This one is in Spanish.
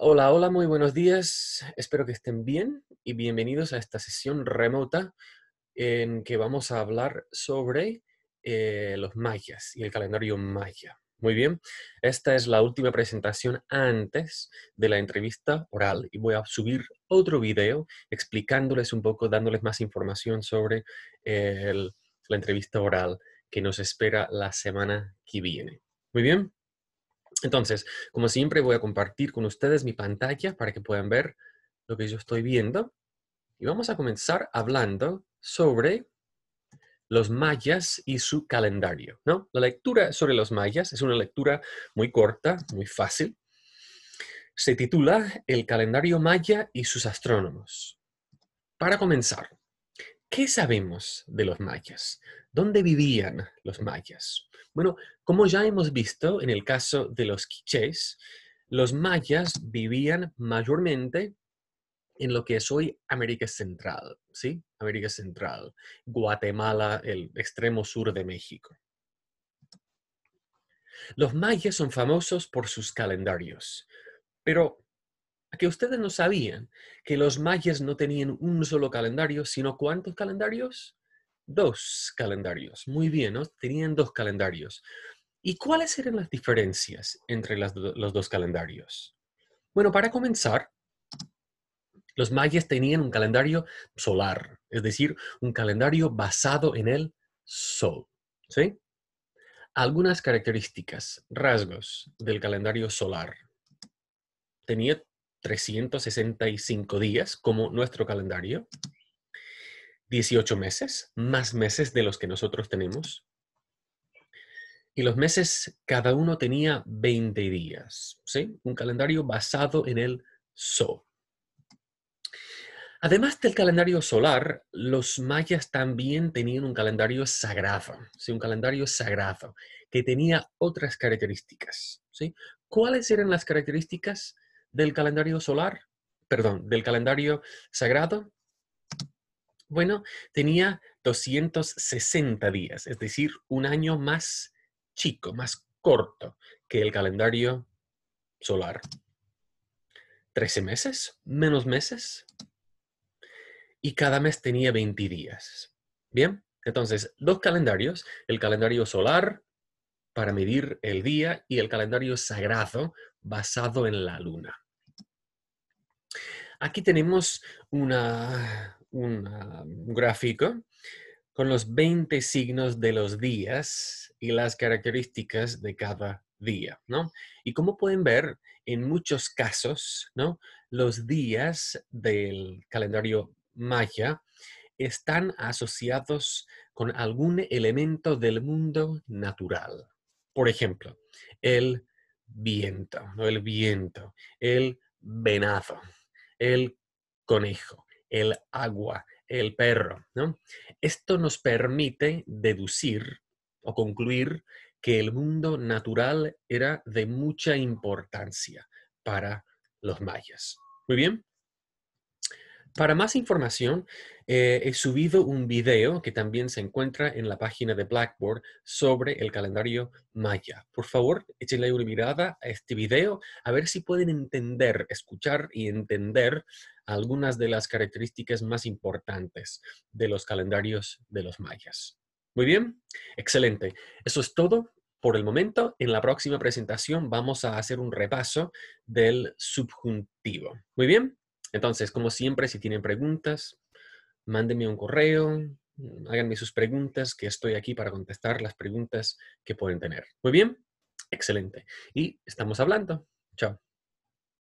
Hola, hola, muy buenos días. Espero que estén bien y bienvenidos a esta sesión remota en que vamos a hablar sobre eh, los mayas y el calendario maya. Muy bien, esta es la última presentación antes de la entrevista oral y voy a subir otro video explicándoles un poco, dándoles más información sobre eh, la entrevista oral que nos espera la semana que viene. Muy bien. Entonces, como siempre, voy a compartir con ustedes mi pantalla para que puedan ver lo que yo estoy viendo. Y vamos a comenzar hablando sobre los mayas y su calendario. ¿no? La lectura sobre los mayas es una lectura muy corta, muy fácil. Se titula El calendario maya y sus astrónomos. Para comenzar, ¿Qué sabemos de los mayas? ¿Dónde vivían los mayas? Bueno, como ya hemos visto en el caso de los quichés, los mayas vivían mayormente en lo que es hoy América Central, ¿sí? América Central, Guatemala, el extremo sur de México. Los mayas son famosos por sus calendarios, pero que ustedes no sabían que los mayas no tenían un solo calendario, sino cuántos calendarios? Dos calendarios. Muy bien, ¿no? Tenían dos calendarios. ¿Y cuáles eran las diferencias entre los dos calendarios? Bueno, para comenzar, los mayas tenían un calendario solar, es decir, un calendario basado en el sol. ¿Sí? Algunas características, rasgos del calendario solar. Tenía 365 días como nuestro calendario, 18 meses, más meses de los que nosotros tenemos. Y los meses, cada uno tenía 20 días, ¿sí? Un calendario basado en el Sol. Además del calendario solar, los mayas también tenían un calendario sagrado, ¿sí? un calendario sagrado que tenía otras características. ¿sí? ¿Cuáles eran las características? del calendario solar, perdón, del calendario sagrado, bueno, tenía 260 días, es decir, un año más chico, más corto que el calendario solar. 13 meses, menos meses, y cada mes tenía 20 días. Bien, entonces, dos calendarios, el calendario solar para medir el día y el calendario sagrado basado en la luna. Aquí tenemos un gráfico con los 20 signos de los días y las características de cada día, Y como pueden ver, en muchos casos, Los días del calendario maya están asociados con algún elemento del mundo natural, por ejemplo, el viento, el viento, el venado, el conejo, el agua, el perro. ¿no? Esto nos permite deducir o concluir que el mundo natural era de mucha importancia para los mayas. Muy bien. Para más información, eh, he subido un video que también se encuentra en la página de Blackboard sobre el calendario maya. Por favor, échenle una mirada a este video a ver si pueden entender, escuchar y entender algunas de las características más importantes de los calendarios de los mayas. Muy bien, excelente. Eso es todo por el momento. En la próxima presentación vamos a hacer un repaso del subjuntivo. Muy bien, entonces, como siempre, si tienen preguntas, mándenme un correo, háganme sus preguntas, que estoy aquí para contestar las preguntas que pueden tener. Muy bien, excelente. Y estamos hablando. Chao.